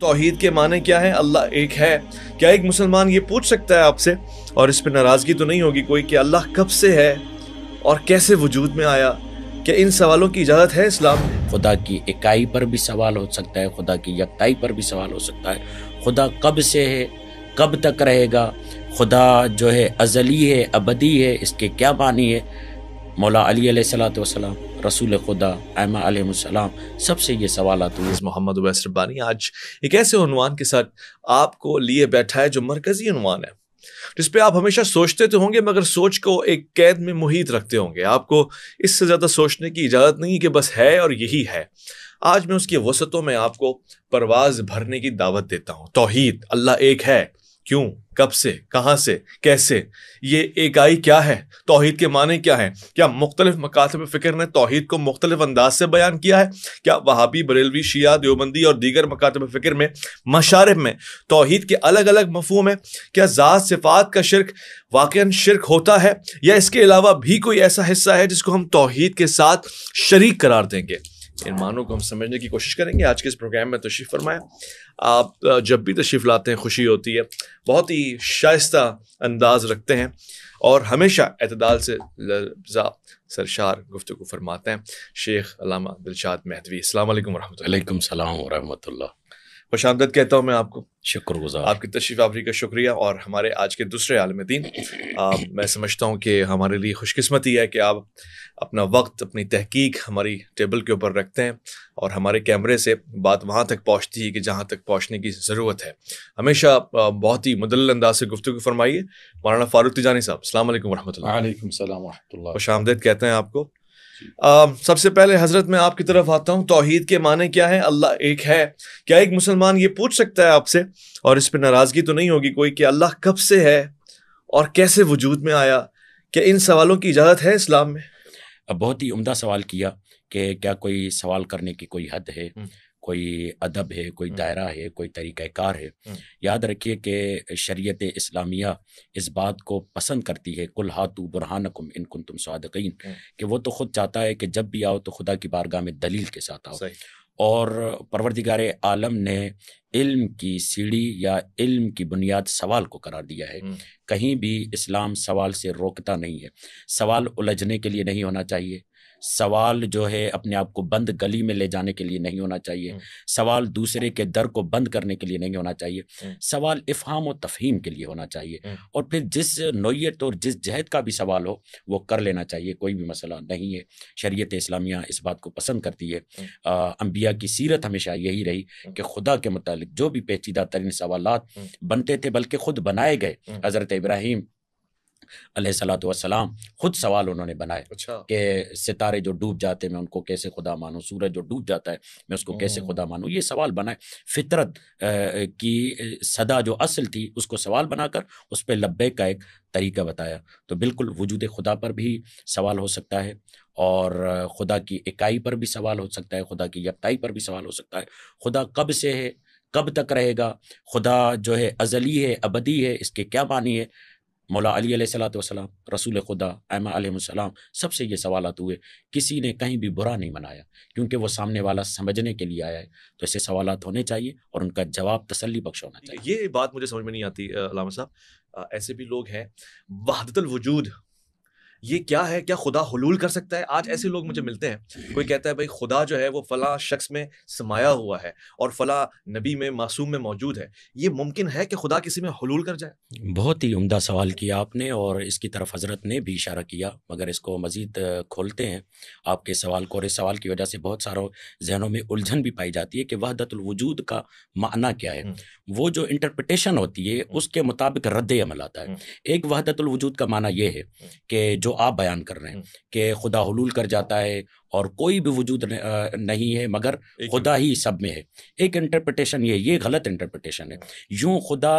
तोहहीद के माने क्या है अल्लाह एक है क्या एक मुसलमान ये पूछ सकता है आपसे और इस पर नाराज़गी तो नहीं होगी कोई कि अल्लाह कब से है और कैसे वजूद में आया क्या इन सवालों की इजाज़त है इस्लाम में खुदा की इकाई पर भी सवाल हो सकता है खुदा की यकताई पर भी सवाल हो सकता है खुदा कब से है कब तक रहेगा खुदा जो है अजली है अबदी है इसके क्या पानी है मौला अली सलाम रसूल खुदा एमा सबसे ये सवाल आते हैं मोहम्मद वैस रब्बानी आज एक ऐसे उनवान के साथ आपको लिए बैठा है जो मरकजी उनवान है जिस पर आप हमेशा सोचते तो होंगे मगर सोच को एक कैद में मुहित रखते होंगे आपको इससे ज़्यादा सोचने की इजाज़त नहीं कि बस है और यही है आज मैं उसकी वसतों में आपको परवाज भरने की दावत देता हूँ तोहद अल्लाह एक है क्यों कब से कहाँ से कैसे ये इकाई क्या है तोहहीद के माने क्या हैं क्या मुख्तलिफ मकातब फ़िक्र ने तोहहीद को मुख्तलिफ अंदाज से बयान किया है क्या वहाबी बरेलवी शिया देवबंदी और दीगर मकातब फ़िक्र में मशारब में तोहहीद के अलग अलग मफहम में क्या ज़ात सिफात का शिरक वाक़ शिरक होता है या इसके अलावा भी कोई ऐसा हिस्सा है जिसको हम तोहहीद के साथ शरीक करार देंगे इन मानों को हम समझने की कोशिश करेंगे आज के इस प्रोग्राम में तशीफ फरमाएँ आप जब भी तशीफ लाते हैं खुशी होती है बहुत ही शाइस्त अंदाज रखते हैं और हमेशा अतदाल से लर्जा सरशार गुफ्तु फरमाते हैं शेख अलामा दिलशाद महदवी अल्लाम वरहमल सलाम खुश खुशामदद कहता हूँ मैं आपको शुक्र गुज़ार आपकी तशरीफ आफरी का शुक्रिया और हमारे आज के दूसरे आलम दीन मैं समझता हूँ कि हमारे लिए खुशकस्मती है कि आप अपना वक्त अपनी तहकीक हमारी टेबल के ऊपर रखते हैं और हमारे कैमरे से बात वहाँ तक पहुँचती है कि जहाँ तक पहुँचने की ज़रूरत है हमेशा बहुत ही मुदल अंदाज से गुफ्तु फरमाइए मौलाना फ़ारूक तिजानी साहब अल्लाम वरहमल खुश आमदेद कहते हैं आपको Um, सबसे पहले हजरत मैं आपकी तरफ आता हूँ तोहहीद के माने क्या है अल्लाह एक है क्या एक मुसलमान ये पूछ सकता है आपसे और इस पर नाराज़गी तो नहीं होगी कोई कि अल्लाह कब से है और कैसे वजूद में आया क्या इन सवालों की इजाज़त है इस्लाम में अब बहुत ही उम्दा सवाल किया कि क्या कोई सवाल करने की कोई हद है हम्म। कोई अदब है कोई दायरा है कोई तरीक़ार है याद रखिए कि शरीत इस्लामिया इस बात को पसंद करती है कुल हातु बुरहानकुम इनकुन तुम सदकिन कि वो तो खुद चाहता है कि जब भी आओ तो खुदा की बारगाह में दलील के साथ आओ और परवरदिगार आलम ने इल्म की सीढ़ी या इल्म की बुनियाद सवाल को करार दिया है कहीं भी इस्लाम सवाल से रोकता नहीं है सवाल उलझने के लिए नहीं होना चाहिए सवाल जो है अपने आप को बंद गली में ले जाने के लिए नहीं होना चाहिए हम्म। सवाल दूसरे के दर को बंद करने के लिए नहीं होना चाहिए हम्म। सवाल इफहम और तफहीम के लिए होना चाहिए हम्म। और फिर जिस नोयत और जिस जहद का भी सवाल हो वो कर लेना चाहिए कोई भी मसला नहीं है शरीत इस्लामिया इस बात को पसंद करती है अम्बिया की सीरत हमेशा यही रही कि खुदा के मतलब जो भी पेचीदा तरीन सवाल बनते थे बल्कि खुद बनाए गए हज़रत इब्राहिम सलाम खुद सवाल उन्होंने बनाए अच्छा। कि सितारे जो डूब जाते मैं उनको कैसे खुदा मानूँ सूरज जो डूब जाता है मैं उसको कैसे खुदा मानूँ ये सवाल बनाए फितरत की सदा जो असल थी उसको सवाल बनाकर उस पर लब्बे का एक तरीका बताया तो बिल्कुल वजूद खुदा पर भी सवाल हो सकता है और खुदा की इकाई पर भी सवाल हो सकता है खुदा की यकताई पर भी सवाल हो सकता है खुदा कब से है कब तक रहेगा खुदा जो है अजली है अबदी है इसके क्या मानी है मौला अली सलाम रसूल खुदा अमा आलम सबसे ये सवाल हुए किसी ने कहीं भी बुरा नहीं मनाया क्योंकि वो सामने वाला समझने के लिए आया है तो ऐसे सवाल होने चाहिए और उनका जवाब तसली बख्श होना चाहिए ये बात मुझे समझ में नहीं आती साहब ऐसे भी लोग हैं वहादतल वजूद ये क्या है क्या खुदा हलूल कर सकता है आज ऐसे लोग मुझे हम्म। मिलते हैं कोई कहता है भाई खुदा जो है वो फला शख्स में समाया हुआ है और फला नबी में मासूम में मौजूद है ये मुमकिन है कि खुदा किसी में हलूल कर जाए बहुत ही उमदा सवाल किया आपने और इसकी तरफ हजरत ने भी इशारा किया मगर इसको मज़ीद खोलते हैं आपके सवाल को और इस सवाल की वजह से बहुत सारों जहनों में उलझन भी पाई जाती है कि वहदतुलवजूद का माना क्या है हम्म। वो जो इंटरप्रटेशन होती है हम्म। उसके मुताबिक रद्द अमल आता है एक वहदतुलवजूद का माना यह है कि जो आप बयान कर रहे हैं हम्म। कि खुदा हलूल कर जाता है और कोई भी वजूद नहीं है मगर खुदा ही सब में है एक इंटरप्रटेशन ये ये गलत इंटरप्रटेशन है हम्म। यूँ खुदा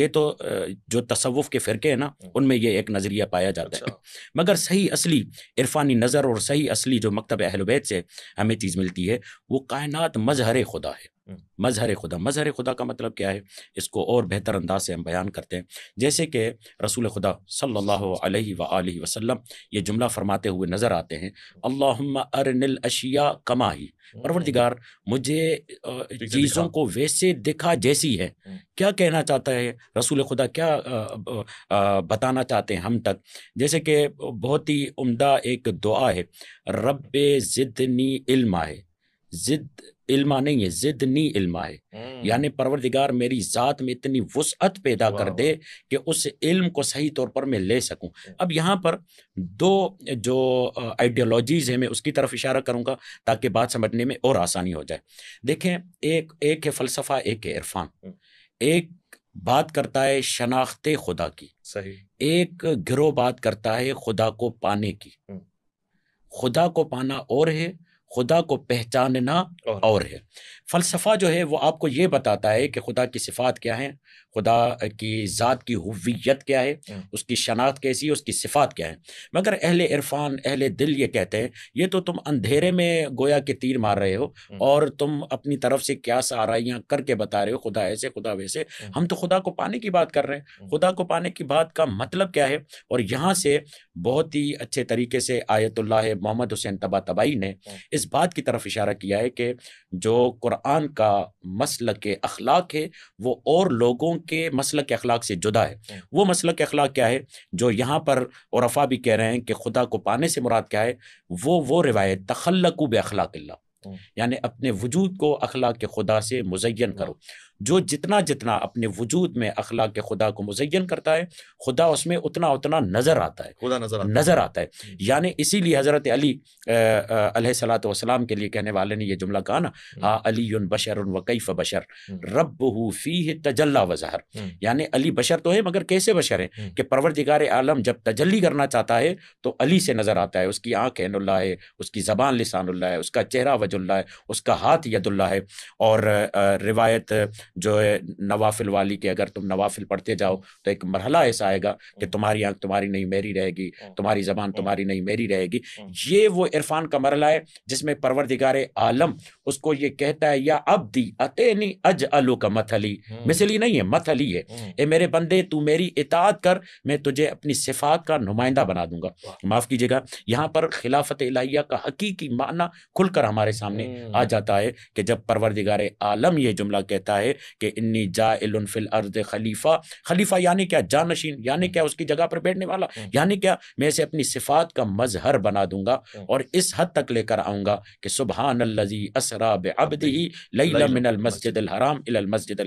ये तो जो तसवुफ़ के फ़िरके हैं ना हम्म। उनमें ये एक नज़रिया पाया जाता अच्छा। है मगर सही असली इरफानी नज़र और सही असली जो मकतब अहलबैत से हमें चीज़ मिलती है वो कायनात मजहर खुदा है हम्म। मजहर खुदा मजहर खुदा का मतलब क्या है इसको और बेहतर अंदाज से हम बयान करते हैं जैसे कि रसूल खुदा सल्लल्लाहु अलैहि सल्ला वसल्लम ये जुमला फरमाते हुए नज़र आते हैं अल्लाहुम्मा अरनिल अशिया ही हम्म। परवरदिगार मुझे चीज़ों को वैसे दिखा जैसी है हम्म। क्या कहना चाहता है रसूल खुदा क्या बताना चाहते हैं हम तक जैसे कि बहुत ही उम्दा एक दुआ है रब ज़िदनी इल्मा है ज़िद इल्मा नहीं है जिद नहीं इल्मा है हम्म। यानी परवरदिगार मेरी ज़ात में इतनी वसअत पैदा कर दे कि उस इल्म को सही तौर पर मैं ले सकूं हम्म। अब यहाँ पर दो जो आइडियोलॉजीज़ हैं मैं उसकी तरफ इशारा करूँगा ताकि बात समझने में और आसानी हो जाए देखें एक एक है फ़लसफ़ा एक है इरफान हम्म। एक बात करता है शनाख्त खुदा की सही एक गिरोह बात करता है खुदा को पाने की खुदा को पाना और है खुदा को पहचानना और, और है फ़लसफ़ा जो है वो आपको ये बताता है कि खुदा की सिफात क्या है खुदा की ज़ात की हुवियत क्या है हम्म। उसकी शनात कैसी है उसकी सिफात क्या है मगर अहल इरफान अहल दिल ये कहते हैं ये तो तुम अंधेरे में गोया के तीर मार रहे हो हम्म। और तुम अपनी तरफ से क्या साराइयाँ करके बता रहे हो खुदा ऐसे खुदा वैसे हम्म। हम तो खुदा को पाने की बात कर रहे हैं खुदा को पाने की बात का मतलब क्या है और यहाँ से बहुत ही अच्छे तरीके से आयतुल्ला मोहम्मद हुसैन तबा तबाई ने इस इस बात की तरफ इशारा किया है कि जो कुरान का मसल के अखलाक है वो और लोगों के मसल के अखलाक से जुदा है हम्म। वो मसल के अखलाक क्या है जो यहाँ पर औरफा भी कह रहे हैं कि खुदा को पाने से मुराद क्या है वो वो रिवायत तखलकू बखलाक हम्म। यानी अपने वजूद को अखलाक खुदा से मुजैन करो जो जितना जितना अपने वजूद में अखलाक के खुदा को मुजयन करता है खुदा उसमें उतना उतना नजर आता है खुदा नजर आता नजर आता है, है। यानी इसीलिए हजरत अली सलात वसलाम के लिए कहने वाले ने यह जुमला कहा ना हा हम्म। अली बशर वकैफ बशर रब फी तजल्ला वजहर हम्म। यानी अली बशर तो है मगर कैसे बशर है हम्म। कि परवरदिगार आलम जब तजल्ली करना चाहता है तो अली से नजर आता है उसकी आँख हैनुल्ला है उसकी जबान लिसानुल्ला है उसका चेहरा वजुल्ला है उसका हाथ यदुल्ला है और रिवायत जो है नवाफिल वाली के अगर तुम नवाफिल पढ़ते जाओ तो एक मरहला ऐसा आएगा कि तुम्हारी आंख तुम्हारी नहीं मेरी रहेगी तुम्हारी जबान तुम्हारी नहीं मेरी रहेगी ये वो इरफान का मरला है जिसमें परवरदिगार आलम उसको ये कहता है या अब दी अतनी अज अलू का मथली हम्म। मिसली नहीं है मथली है ए मेरे बंदे तू मेरी इतात कर मैं तुझे अपनी सिफात का नुमाइंदा बना दूंगा माफ़ कीजिएगा यहाँ पर खिलाफत इलाहिया का हकीकी माना खुलकर हमारे सामने हम्म। आ जाता है कि जब परवरदिगार आलम यह जुमला कहता है कि इन्नी जाइल फिल अर्ज खलीफा खलीफा यानी क्या जानशीन यानी क्या उसकी जगह पर बैठने वाला हम्म। यानी क्या मैं इसे अपनी सिफात का मजहर बना दूंगा हम्म। और इस हद तक लेकर आऊँगा कि सुबहान लजी असरा बबदी लमिन मस्जिद हराम इल मस्जिद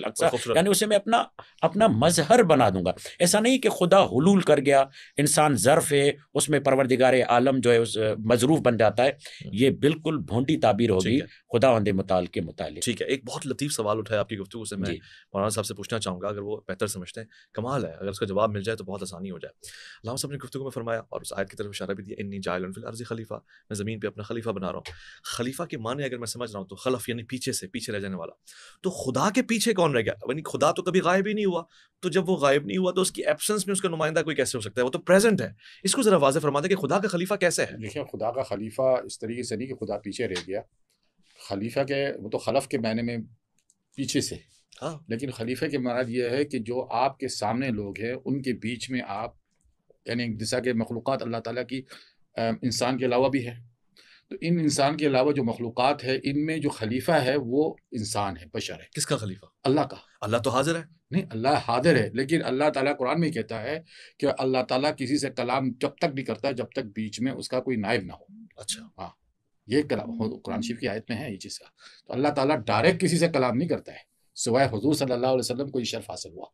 यानी उसे मैं अपना अपना मजहर बना दूंगा ऐसा नहीं कि खुदा हलूल कर गया इंसान जरफ है उसमें परवरदिगार आलम जो है उस मजरूफ बन जाता है हम्म। ये बिल्कुल भोंडी ताबीर होगी खुदा वंदे मताल के मुताल ठीक है एक बहुत लतीफ़ सवाल उठाया आपकी गुफ्त टू से मैं मौलाना साहब से पूछना चाहूँगा अगर वो बेहतर समझते हैं कमाल है अगर उसका जवाब मिल जाए तो बहुत आसानी हो जाए लाहौल साहब ने गुफ्तु में फरमाया और उस आयत की तरफ इशारा भी दिया इन्नी जायलफिल अर्जी खलीफा मैं ज़मीन पर अपना खलीफा बना रहा हूँ खलीफा के माने अगर मैं समझ रहा हूँ तो खलफ यानी पीछे से पीछे रह जाने वाला तो खुदा के पीछे कौन रह गया यानी खुदा तो कभी गायब ही नहीं हुआ तो जब वो गायब नहीं हुआ तो उसकी एबसेंस में उसका नुमाइंदा कोई कैसे हो सकता है वो तो प्रेजेंट है इसको ज़रा वाजे फरमा दे कि खुदा का खलीफा कैसे है देखिए खुदा का खलीफा इस तरीके से नहीं कि खुदा पीछे रह गया खलीफा के वो तो खलफ के मायने में पीछे से हाँ लेकिन खलीफे के मराद यह है कि जो आपके सामने लोग हैं उनके बीच में आप यानी दिशा के मखलूक अल्लाह ताला की इंसान के अलावा भी है तो इन इंसान के अलावा जो मखलूक है इनमें जो खलीफा है वो इंसान है बशर है किसका खलीफा अल्लाह का अल्लाह तो हाजिर है नहीं अल्लाह हाजिर है लेकिन अल्लाह ताला कुरान में कहता है कि अल्लाह ताला किसी से कलाम जब तक नहीं करता जब तक बीच में उसका कोई नायब ना हो अच्छा हाँ ये कलाम कुरान शरीफ की आयत में है ये चीज़ का तो अल्लाह ताला डायरेक्ट किसी से कलाम नहीं करता है सिवाय हजूर सल्लल्लाहु अलैहि वसल्लम को ये शर्फ हासिल हुआ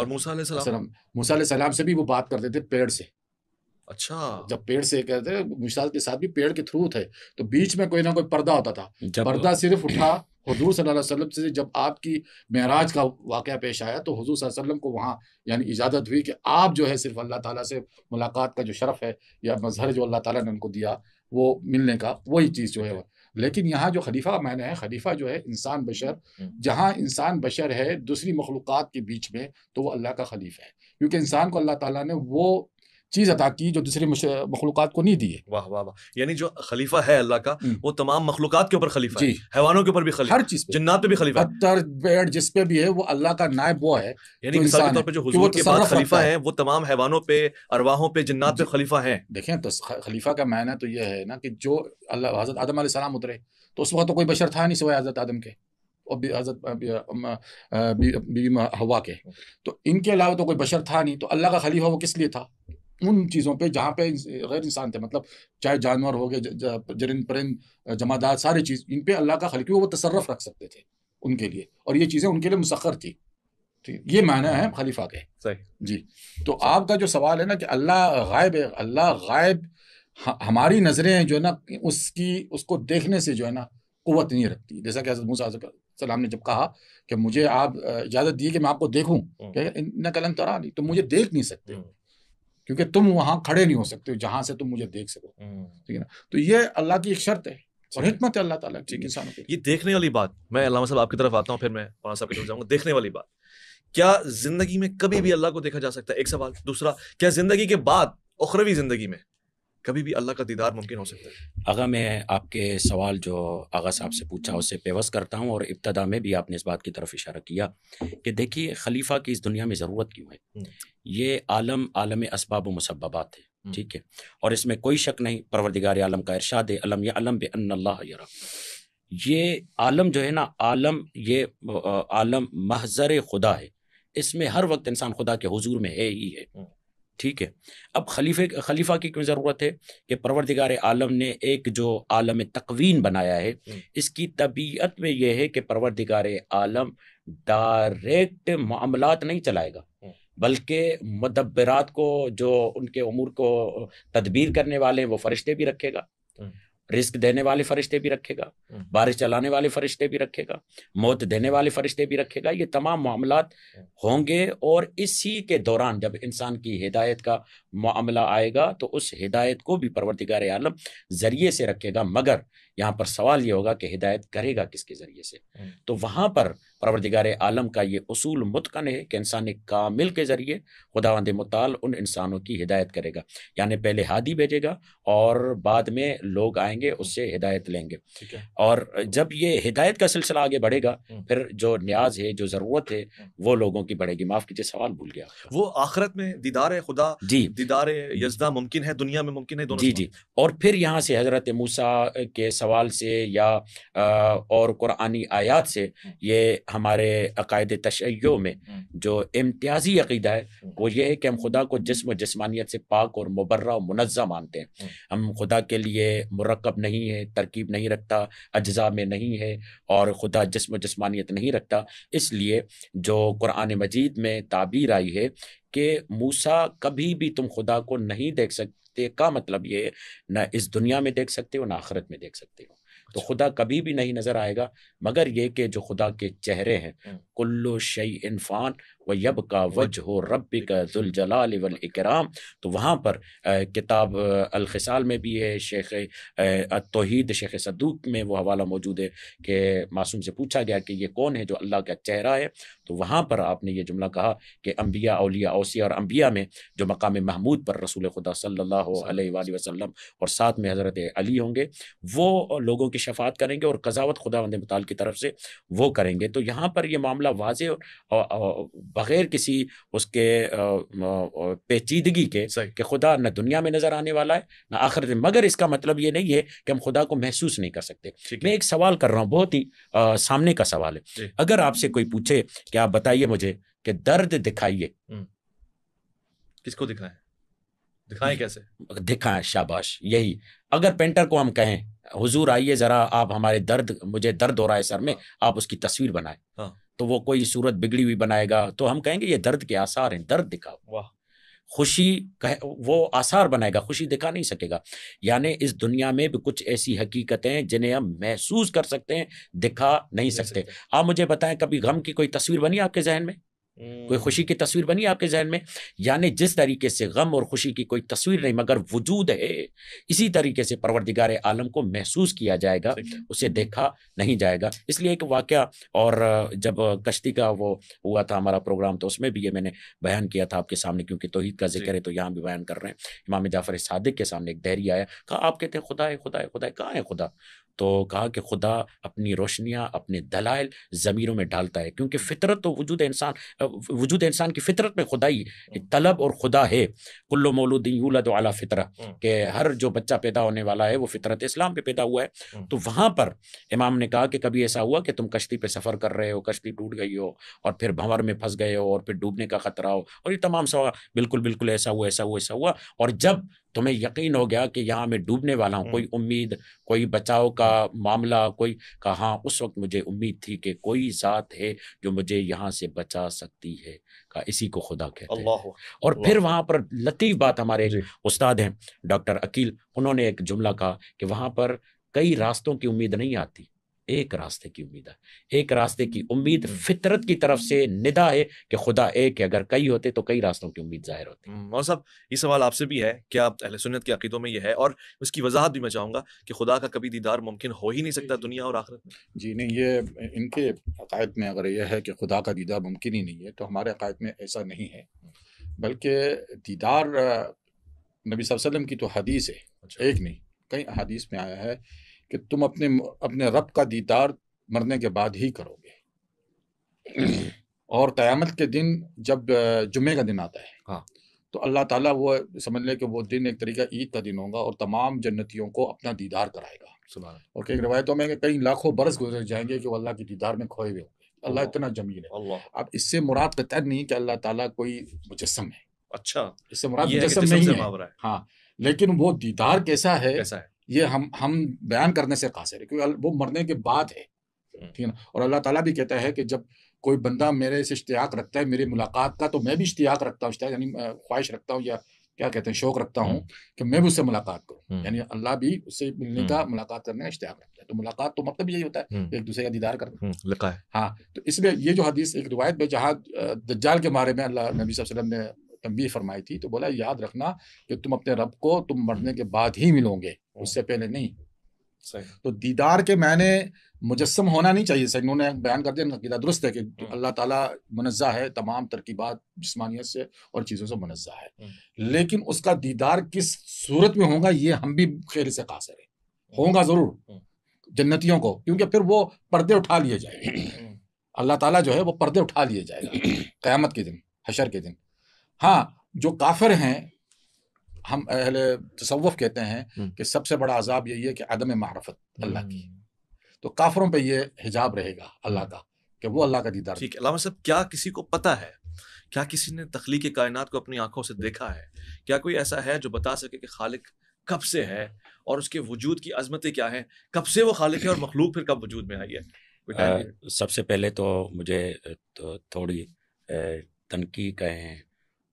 और मूसा सलाम मूसा सलाम से भी वो बात करते थे पेड़ से अच्छा जब पेड़ से कहते मिसाल के साथ भी पेड़ के थ्रू थे तो बीच में कोई ना कोई पर्दा होता था पर्दा सिर्फ उठा हजूर सल्लल्लाहु अलैहि वसल्लम से जब आपकी महराज का वाक़ पेश आया तो हजूर वसल्लम को वहाँ यानी इजाज़त हुई कि आप जो है सिर्फ अल्लाह ताला से मुलाकात का जो शरफ़ है या मजहर जो अल्लाह ताला ने उनको दिया वो मिलने का वही चीज़ जो है लेकिन यहाँ जो खलीफा मैंने है खलीफा जो है इंसान बशर हम्म। जहाँ इंसान बशर है दूसरी मखलूक़ात के बीच में तो वो अल्लाह का खलीफा है क्योंकि इंसान को अल्लाह ताला ने वो चीज़ अदा की जो दूसरे मखलूक को नहीं दिए वाह वाह वाह यानी जो खलीफा है अल्लाह का हम्म। वो तमाम मखलूक के ऊपर खलीफा जी हैवानों के ऊपर भी खलीफा हर चीज़ जन्नात पे भी खलीफा अतर बेड जिस पे भी है वो अल्लाह का नायब वो है यानी मिसाल के तौर पे जो हुजूर के बाद खलीफा है वो तमाम हैवानों पे अरवाहों पे जन्नात पे खलीफा है देखें तो खलीफा का मायना तो ये है ना कि जो अल्लाह हज़रत आदम सलाम उतरे तो उस वक्त तो कोई बशर था नहीं सिवाय हज़रत आदम के और हजरत बीबी हवा के तो इनके अलावा तो कोई बशर था नहीं तो अल्लाह का खलीफा वो किस लिए था उन चीज़ों पे जहाँ पे गैर इंसान थे मतलब चाहे जानवर हो गए जरिंद परिंद जमादार सारी चीज़ इन पे अल्लाह का खलकी वो तसरफ रख सकते थे उनके लिए और ये चीज़ें उनके लिए मुसखर थी ये माना है खलीफा के जी तो आपका जो सवाल है ना कि अल्लाह गायब है अल्लाह गायब हमारी नज़रें जो है ना उसकी उसको देखने से जो है ना कुत नहीं रखती जैसा कि हजरत मूसा सलाम ने जब कहा कि मुझे आप इजाज़त दिए कि मैं आपको देखूँ नकलन तरह नहीं तो मुझे देख नहीं सकते हम्म। क्योंकि तुम वहां खड़े नहीं हो सकते हो जहां से तुम मुझे देख सको हम्म। ठीक है ना तो ये अल्लाह की एक शर्त है और हिकमत है अल्लाह ताला की इंसानों की ये देखने वाली बात मैं अल्लाह साहब आपकी तरफ आता हूँ फिर मैं वहां साहब की तरफ जाऊँगा देखने वाली बात क्या जिंदगी में कभी भी अल्लाह को देखा जा सकता है एक सवाल दूसरा क्या जिंदगी के बाद उखरवी जिंदगी में कभी भी अल्लाह का दीदार मुमकिन हो सकता है आगा मैं आपके सवाल जो आगा साहब से पूछा उससे पेवस करता हूँ और इब्तदा में भी आपने इस बात की तरफ इशारा किया कि देखिए खलीफा की इस दुनिया में ज़रूरत क्यों है हम्म। ये आलम आलम इसबाब मुसबाबात है हम्म। ठीक है और इसमें कोई शक नहीं परवरदिगार आलम का इरशाद अलम या अलम बे ये आलम जो है ना आलम ये आलम महजर खुदा है इसमें हर वक्त इंसान खुदा के हजूर में है ही है हम्म। ठीक है अब खलीफे खलीफा की क्यों ज़रूरत है कि परवरदिगार आलम ने एक जो आलम तकवीन बनाया है हम्म। इसकी तबीयत में यह है कि परवरदिगार आलम डायरेक्ट मामलात नहीं चलाएगा हम्म। बल्कि मदबरात को जो उनके उमूर को तदबीर करने वाले हैं वो फरिश्ते भी रखेगा हम्म। रिस्क देने वाले फरिश्ते भी रखेगा हम्म। बारिश चलाने वाले फरिश्ते भी रखेगा मौत देने वाले फरिश्ते भी रखेगा ये तमाम मामला हम्म। होंगे और इसी के दौरान जब इंसान की हिदायत का मामला आएगा तो उस हिदायत को भी परवरदिगार आलम जरिए से रखेगा मगर यहाँ पर सवाल ये होगा कि हिदायत करेगा किसके ज़रिए से हम्म। तो वहां पर परवरदिगार आलम का ये असूल मुतकन है कि इंसान कामिल के ज़रिए खुदावंद मताल उन इंसानों की हिदायत करेगा यानी पहले हादी भेजेगा और बाद में लोग आएंगे उससे हिदायत लेंगे और जब ये हिदायत का सिलसिला आगे बढ़ेगा हम्म। फिर जो न्याज है जो ज़रूरत है हम्म। वो लोगों की बढ़ेगी माफ़ कीजिए सवाल भूल गया वो आखिरत में दीदार खुदा जी दीदार यजदा मुमकिन है दुनिया में मुमकिन है जी जी और फिर यहाँ से हज़रत मूसा के सवाल से या और कुरानी आयात से हम्म। ये हमारे अकायद तशैयों में हम्म। जो इम्तियाजी अकीदा है हम्म। वो ये है कि हम खुदा को जिसम जिसमानियत से पाक और मुबर्रा मुनज़ा मानते हैं हम खुदा के लिए मरकब नहीं है तरकीब नहीं रखता अज्जा में नहीं है और खुदा जिसम जिसमानियत नहीं रखता इसलिए जो कुरान मजीद में ताबीर आई है कि मूसा कभी भी तुम खुदा को नहीं देख सकते सकते का मतलब ये ना इस दुनिया में देख सकते हो ना आखरत में देख सकते हो तो अच्छा। खुदा कभी भी नहीं नजर आएगा मगर ये कि जो खुदा के चेहरे हैं हम्म। कुल्लो शई इनफान व यब का वज हो रब का जुलजलाल वल इकराम तो वहाँ पर किताब अलखसाल में भी है शेख तोहद शेख सदूक में वो हवाला मौजूद है कि मासूम से पूछा गया कि ये कौन है जो अल्लाह का चेहरा है तो वहाँ पर आपने ये जुमला कहा कि अम्बिया अलिया अवसिया और अम्बिया में जो मकाम महमूद पर रसूल खुदा सल्ला वसलम और साथ में हज़रत अली होंगे वो लोगों की शफात करेंगे और कजावत खुदा वंद मताल की तरफ से वो करेंगे तो यहाँ पर यह मामला वाज और बगैर किसी उसके पेचीदगी के कि खुदा न दुनिया में नज़र आने वाला है ना आखिर मगर इसका मतलब ये नहीं है कि हम खुदा को महसूस नहीं कर सकते मैं एक सवाल कर रहा हूँ बहुत ही सामने का सवाल है अगर आपसे कोई पूछे कि आप बताइए मुझे कि दर्द दिखाइए हम्म। किसको दिखाए दिखाए कैसे दिखाए शाबाश यही अगर पेंटर को हम कहें हुजूर आइए ज़रा आप हमारे दर्द मुझे दर्द हो रहा है सर में हाँ। आप उसकी तस्वीर बनाएं हाँ। तो वो कोई सूरत बिगड़ी हुई बनाएगा तो हम कहेंगे ये दर्द के आसार हैं दर्द दिखाओ वाह खुशी कह वो आसार बनाएगा खुशी दिखा नहीं सकेगा यानी इस दुनिया में भी कुछ ऐसी हकीकतें जिन्हें हम महसूस कर सकते हैं दिखा नहीं सकते आप मुझे बताएं कभी गम की कोई तस्वीर बनी आपके जहन में कोई खुशी की तस्वीर बनी आपके जहन में यानी जिस तरीके से गम और खुशी की कोई तस्वीर नहीं मगर वजूद है इसी तरीके से परवरदिगार आलम को महसूस किया जाएगा उसे देखा नहीं जाएगा इसलिए एक वाक़ और जब कश्ती का वो हुआ था हमारा प्रोग्राम तो उसमें भी ये मैंने बयान किया था आपके सामने क्योंकि तोहहीद का जिक्र है तो यहाँ भी बयान कर रहे हैं इमाम जाफ़र सादिक के सामने एक दहरी आया कहा आप कहते हैं खुदा है खुदा है खुदा है कहाँ है खुदा तो कहा कि खुदा अपनी रोशनियाँ अपने दलाइल ज़मीरों में डालता है क्योंकि फ़ितरत तो वजूद इंसान वजूद इंसान की फ़ितरत में खुदाई हम्म। तलब और खुदा है कुल्लो मौलूदिन यूलद अला फ़ितरा हम्म। के हर जो बच्चा पैदा होने वाला है वो फ़ितरत इस्लाम पर पैदा हुआ है हम्म। तो वहाँ पर इमाम ने कहा कि कभी ऐसा हुआ कि तुम कश्ती पर सफ़र कर रहे हो कश्ती टूट गई हो और फिर भंवर में फंस गए हो और फिर डूबने का ख़तरा हो और ये तमाम सवाल बिल्कुल बिल्कुल ऐसा हुआ ऐसा हुआ ऐसा हुआ और जब तुम्हें यकीन हो गया कि यहाँ मैं डूबने वाला हूँ कोई हम्म। उम्मीद कोई बचाव का मामला कोई कहा उस वक्त मुझे उम्मीद थी कि कोई ज़ात है जो मुझे यहाँ से बचा सकती है का इसी को खुदा कहते हैं और फिर वहाँ पर लतीफ़ बात हमारे उस्ताद हैं डॉक्टर अकील उन्होंने एक जुमला कहा कि वहाँ पर कई रास्तों की उम्मीद नहीं आती एक रास्ते की उम्मीद है एक रास्ते की उम्मीद हम्म। फितरत की तरफ से निदा है कि खुदा एक है अगर कई होते तो कई रास्तों की उम्मीद जाहिर होती हम्म, और साहब ये सवाल आपसे भी है क्या अहले सुन्नत के अकीदों में ये है और उसकी वजाहत भी मैं चाहूँगा कि खुदा का कभी दीदार मुमकिन हो ही नहीं सकता दुनिया और आखिरत में जी नहीं ये इनके अकायद में अगर यह है कि खुदा का दीदार मुमकिन ही नहीं है तो हमारे अकायद में ऐसा नहीं है बल्कि दीदार नबी वसल्लम की तो हदीस है अच्छा। एक नहीं कई हदीस में आया है कि तुम अपने अपने रब का दीदार मरने के बाद ही करोगे और क़यामत के दिन जब जुमे का दिन आता है हाँ। तो अल्लाह ताला वो समझ लें कि वो दिन एक तरीका ईद का दिन होगा और तमाम जन्नतियों को अपना दीदार कराएगा और कई रवायतों में कई लाखों बरस गुजर जाएंगे कि वो अल्लाह के दीदार में खोए हुए होंगे अल्लाह इतना जमीन है अब इससे मुराद कतन नहीं कि अल्लाह ताला कोई मुजस्म है अच्छा इससे मुराद मुजस्म नहीं है हाँ लेकिन वो दीदार कैसा है कैसा है ये हम हम बयान करने से कासिर है क्योंकि वो मरने के बाद है हम्म। ठीक है ना और अल्लाह ताला भी कहता है कि जब कोई बंदा मेरे से इश्तियाक रखता है मेरी मुलाकात का तो मैं भी इश्तियाक रखता हूँ यानी ख्वाहिश रखता हूँ या क्या कहते हैं शौक रखता हूँ हम्म। कि मैं भी उससे मुलाकात करूँ हम्म। यानी अल्लाह भी उससे मिलने का मुलाकात करने का इश्तियाक रखता है तो मुलाकात तो मतलब यही होता है एक दूसरे का दीदार करना लिखा है हाँ तो इसमें ये जो हदीस एक रिवायत में जहाँ दज्जाल के बारे में अल्लाह नबी वसल्लम ने तंबी फरमाई थी तो बोला याद रखना कि तुम अपने रब को तुम मरने के बाद ही मिलोगे हम्म। उससे पहले नहीं तो दीदार के मैंने मुजस्म होना नहीं चाहिए सर इन्होंने बयान कर दिया अकीदा दुरुस्त है कि हम्म। अल्लाह ताला मुनज़ा है तमाम तरकीबात जिसमानियत से और चीज़ों से मुनज़ा है हम्म। लेकिन उसका दीदार किस सूरत में होगा ये हम भी खैर से कासर है होगा ज़रूर जन्नतियों को क्योंकि फिर वो पर्दे उठा लिए जाएंगे अल्लाह ताला जो है वो पर्दे उठा लिए जाएगा क़यामत के दिन हशर के दिन हाँ जो काफिर हैं हम अहले तसवफ कहते हैं हम्म। कि सबसे बड़ा अजाब यही है कि अदम मारफत अल्लाह की हम्म। तो काफरों पे ये हिजाब रहेगा अल्लाह का कि वो अल्लाह का दीदार ठीक है अलावा साहब क्या किसी को पता है क्या किसी ने तखलीक कायनात को अपनी आंखों से देखा है क्या कोई ऐसा है जो बता सके कि खालिक कब से है और उसके वजूद की अजमतें क्या हैं कब से वो खालिक है और मखलूक फिर कब वजूद में आई है सबसे पहले तो मुझे तो थोड़ी तनकी कहें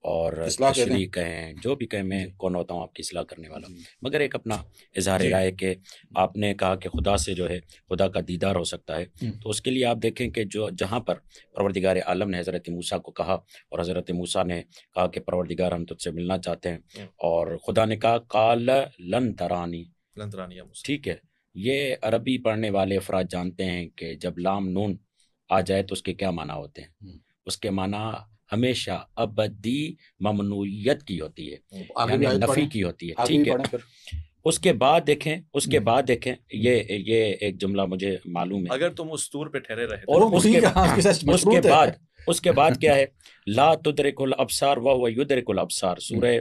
और तशरी कहें जो भी कहें मैं कौन होता हूँ आपकी सलाह करने वाला मगर एक अपना इजहार राय के आपने कहा कि खुदा से जो है खुदा का दीदार हो सकता है हम्म। तो उसके लिए आप देखें कि जो जहाँ पर परवरदिगार आलम ने हज़रत मूसा को कहा और हज़रत मूसा ने कहा कि परवरदिगार हम तुझसे मिलना चाहते हैं हम्म। और खुदा ने कहा काल लन तरानी ठीक है ये अरबी पढ़ने वाले अफराज जानते हैं कि जब लाम नून आ जाए तो उसके क्या माना होते हैं हम्म। उसके माना हमेशा अबदी ममनूयत की होती है नफी की होती है ठीक है उसके बाद देखें उसके हम्म। बाद देखें ये ये एक जुमला मुझे मालूम है अगर तुम उस टूर पे ठहरे रहे तो। और उसके, उसके बाद उसके बाद क्या है ला तुदर कुल अबसार वह व युद्र कुल अबसार सूरह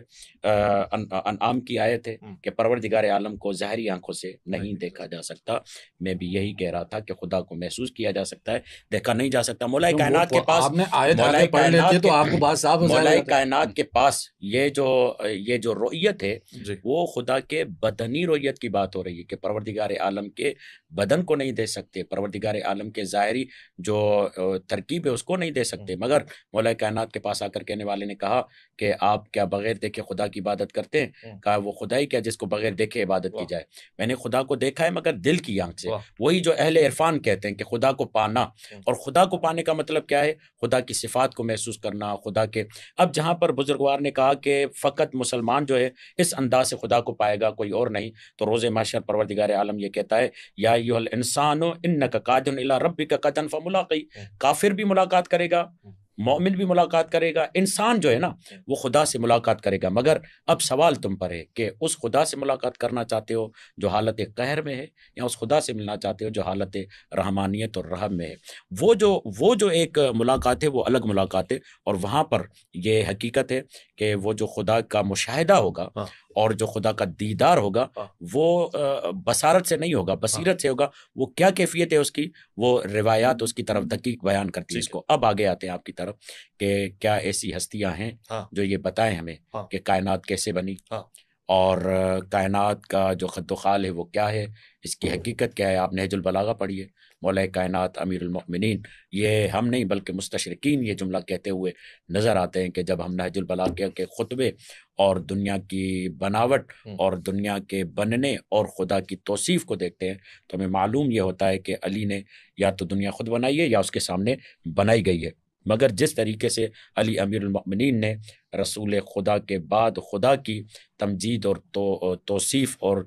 हम्म। अनआम की आयत है हम्म। कि परवरदिगार आलम को जहरी आंखों से नहीं देखा जा सकता मैं भी यही कह रहा था कि खुदा को महसूस किया जा सकता है देखा नहीं जा सकता मौलाए तो कायनात के पास आपने आयत तो आपको बात साफ मौलाए कायनात के पास ये जो ये जो रोइत है वो खुदा के बदनी रोइत की बात हो रही है कि परवरदिगार आलम के बदन को नहीं दे सकते परवरदिगार आलम के ज़ाहरी जो तरकीब है उसको नहीं दे सकते मगर मौला कायनात के पास आकर कहने वाले ने कहा कि आप क्या बगैर देखे खुदा की इबादत करते हैं कहा वो खुदा ही क्या जिसको बगैर देखे इबादत की जाए मैंने खुदा को देखा है मगर दिल की आंख से वही जो अहल इरफान कहते हैं कि खुदा को पाना और खुदा को पाने का मतलब क्या है खुदा की सिफात को महसूस करना खुदा के अब जहाँ पर बुजुर्गवार ने कहा कि फ़कत मुसलमान जो है इस अंदाज से खुदा को पाएगा कोई और नहीं तो रोज़ माशर परवरदिगार आलम यह कहता है या अयोहल इंसान हो इन कादन इला रबी का कदन फमुलाकी हम्म। काफिर भी मुलाकात करेगा हम्म। मोमिन भी मुलाकात करेगा इंसान जो है ना हम्म। वो खुदा से मुलाकात करेगा मगर अब सवाल तुम पर है कि उस खुदा से मुलाकात करना चाहते हो जो हालत कहर में है या उस खुदा से मिलना चाहते हो जो हालत रहमानियत और रहम में है वो जो वो जो एक मुलाकात है वो अलग मुलाकात है और वहाँ पर यह हकीकत है कि वो जो खुदा का मुशाह होगा हाँ। और जो खुदा का दीदार होगा हाँ। वो बसारत से नहीं होगा बसीरत से होगा वो क्या कैफियत है उसकी वो रिवायात उसकी तरफ दकीक बयान करती है इसको अब आगे आते हैं आपकी तरफ कि क्या ऐसी हस्तियां हैं हाँ। जो ये बताएं हमें हाँ। कि कायनात कैसे बनी और कायनात का जो खदोखाल है वो क्या है इसकी हकीकत क्या है आप नहजुलबलागा पढ़िए मौल कायनात अमीरमिन ये हम नहीं बल्कि मुस्तशरकिन ये जुमला कहते हुए नज़र आते हैं कि जब हम नहजुलबलागा के खुतबे और दुनिया की बनावट और दुनिया के बनने और खुदा की तोसीफ़ को देखते हैं तो हमें मालूम ये होता है कि अली ने या तो दुनिया खुद बनाई है या उसके सामने बनाई गई है मगर जिस तरीके से अली अमीरमिन ने रसूल खुदा के बाद खुदा की तमजीद और तो तोसीफ़ और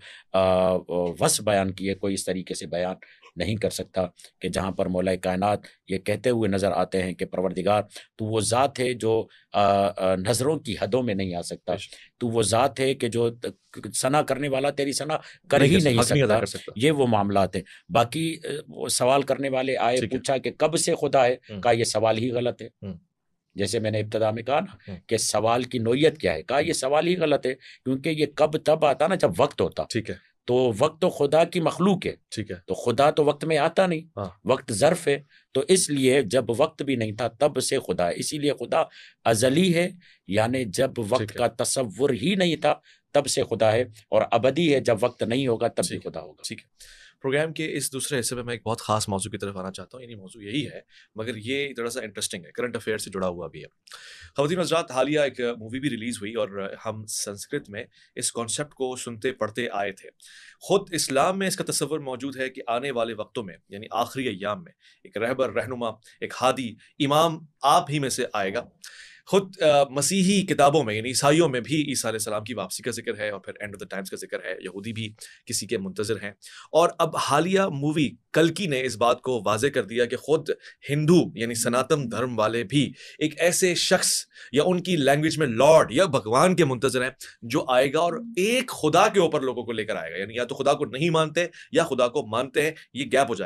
वस बयान किए कोई इस तरीके से बयान नहीं कर सकता कि जहाँ पर मौला कायन ये कहते हुए नज़र आते हैं कि परवरदिगार तो वो ज़ात है जो नज़रों की हदों में नहीं आ सकता तो वो ज़ात है कि जो सना करने वाला तेरी सना कर ही नहीं सकता, सकता ये वो मामला है बाकी वो सवाल करने वाले आए पूछा कि कब से खुदा है हम्म। का ये सवाल ही गलत है हम्म। जैसे मैंने इब्तदा में कहा ना हम्म। कि सवाल की नोयत क्या है कहा ये सवाल ही गलत है क्योंकि ये कब तब आता ना जब वक्त होता ठीक है तो वक्त तो खुदा की मखलूक है ठीक है तो खुदा तो वक्त में आता नहीं हाँ। वक्त जरफ़ है तो इसलिए जब वक्त भी नहीं था तब से खुदा है इसीलिए खुदा अजली है यानी जब वक्त का तस्वुर ही नहीं था तब से खुदा है और अबदी है जब वक्त नहीं होगा तब से खुदा होगा ठीक है प्रोग्राम के इस दूसरे हिस्से में मैं एक बहुत खास मौजू की तरफ आना चाहता हूँ यानी मौजू यही है मगर ये थोड़ा सा इंटरेस्टिंग है करंट अफेयर से जुड़ा हुआ भी है खवतिन हजरात हालिया एक मूवी भी रिलीज़ हुई और हम संस्कृत में इस कॉन्सेप्ट को सुनते पढ़ते आए थे खुद इस्लाम में इसका तस्वर मौजूद है कि आने वाले वक्तों में यानी आखिरी अयाम में एक रहबर रहनुमा एक हादी इमाम आप ही में से आएगा खुद मसीही किताबों में यानी ईसाइयों में भी ईसा सलाम की वापसी का जिक्र है और फिर एंड ऑफ द टाइम्स का जिक्र है यहूदी भी किसी के मुंतजर हैं और अब हालिया मूवी कलकी ने इस बात को वाजे कर दिया कि खुद हिंदू यानी सनातन धर्म वाले भी एक ऐसे शख्स या उनकी लैंग्वेज में लॉर्ड या भगवान के मुंतजर हैं जो आएगा और एक खुदा के ऊपर लोगों को लेकर आएगा यानी या तो खुदा को नहीं मानते या खुदा को मानते हैं ये गैप हो जाएगा